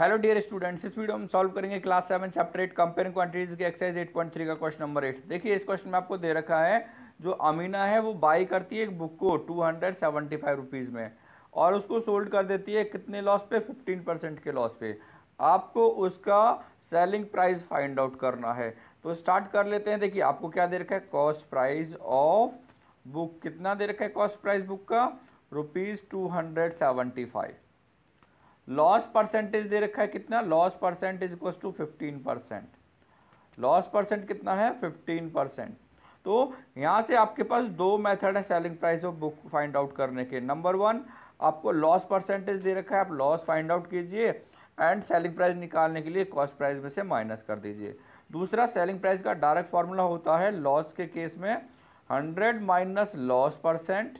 hello dear students इस video में solve करेंगे class seven chapter eight comparing quantities के एक्सरसाइज एट पॉइंट थ्री का क्वेश्चन नंबर एट देखिए इस क्वेश्चन में आपको दे रखा है जो अमीना है वो बाई करती है एक बुक को two hundred seventy five rupees में और उसको सोल्ड कर देती है कितने लॉस पे फिफ्टीन परसेंट के लॉस पे आपको उसका सेलिंग प्राइस फाइंड आउट करना है तो स्टार्ट कर लेते हैं देखिए आपको क्या दे रखा है कॉस्ट प्राइज ऑफ बुक कितना दे रखा है कॉस्ट प्राइज बुक का rupees two hundred five loss percentage दे रखा है कितना loss percentage equal to fifteen percent loss percent कितना है फिफ्टीन परसेंट तो यहाँ से आपके पास दो मेथड है selling price of book find out करने के नंबर वन आपको लॉस परसेंटेज दे रखा है आप लॉस फाइंड आउट कीजिए एंड सेलिंग प्राइस निकालने के लिए कॉस्ट प्राइस में से माइनस कर दीजिए दूसरा सेलिंग प्राइस का डायरेक्ट फार्मूला होता है लॉस के केस में hundred minus loss percent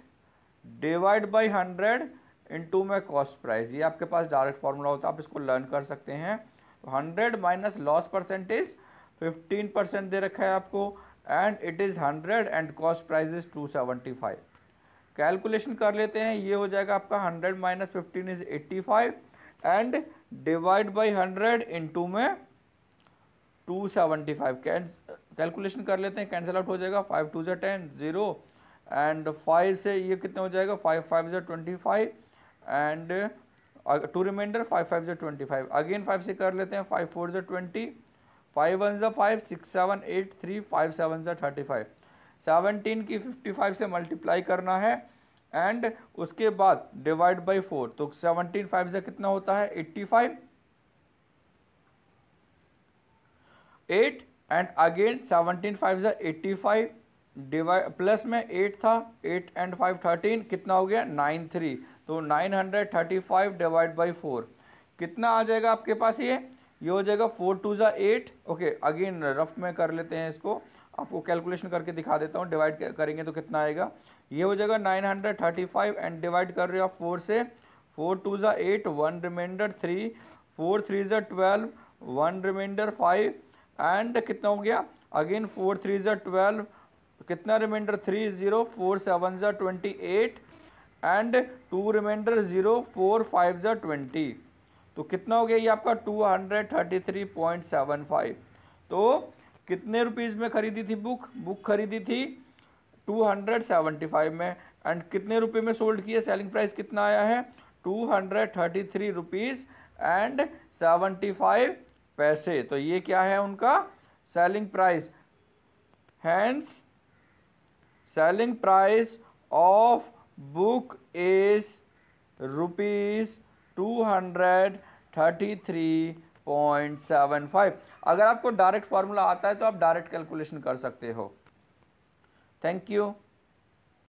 divide by hundred into में कॉस्ट प्राइस ये आपके पास डायरेक्ट फार्मूला होता है आप इसको लर्न कर सकते हैं तो hundred minus loss percentage fifteen percent दे रखा है आपको and it is hundred and cost price is two seventy five calculation कर लेते हैं ये हो जाएगा आपका hundred minus fifteen is eighty five and divide by hundred into में टू सेवेंटी फाइव कैलकुलेशन कर लेते हैं कैंसिल आउट हो जाएगा फाइव टू जो टेन ज़ीरो एंड फाइव से ये कितना हो जाएगा फाइव फाइव जो twenty five and two remainder five five जो ट्वेंटी फाइव अगेन फाइव से कर लेते हैं फाइव फोर जो ट्वेंटी फाइव वन जो five six seven eight three five seven जो थर्टी फाइव सेवनटीन की फिफ्टी फाइव से मल्टीप्लाई करना है एंड उसके बाद डिवाइड बाई फोर तो सेवनटीन फाइव जो कितना होता है eighty five eight and again seventeen five जो एट्टी फाइव डिवाइड प्लस में एट था एट एंड फाइव थर्टीन कितना हो गया नाइन थ्री तो 935 डिवाइड बाई फोर कितना आ जाएगा आपके पास ये ये हो जाएगा फोर टू ज़ा एट ओके अगेन रफ में कर लेते हैं इसको आपको कैलकुलेशन करके दिखा देता हूँ डिवाइड करेंगे तो कितना आएगा ये हो जाएगा 935 एंड डिवाइड कर रहे हो आप फोर से फोर टू ज़ा eight one remainder three four three ज़ा twelve one remainder five and कितना हो गया अगेन फोर थ्री ज़ा ट्वेल्व कितना remainder three zero four seven ज़ा twenty eight and two remainder zero four five ज़ा ट्वेंटी तो कितना हो गया ये आपका two hundred thirty three point seven five तो कितने रुपीज़ में ख़रीदी थी बुक बुक खरीदी थी टू हंड्रेड सेवेंटी फाइव में एंड कितने रुपये में सोल्ड किया सेलिंग प्राइस कितना आया है two hundred thirty three rupees and seventy five पैसे तो ये क्या है उनका selling price hands selling price of book is rupees five अगर आपको डायरेक्ट फार्मूला आता है तो आप डायरेक्ट कैलकुलेशन कर सकते हो थैंक यू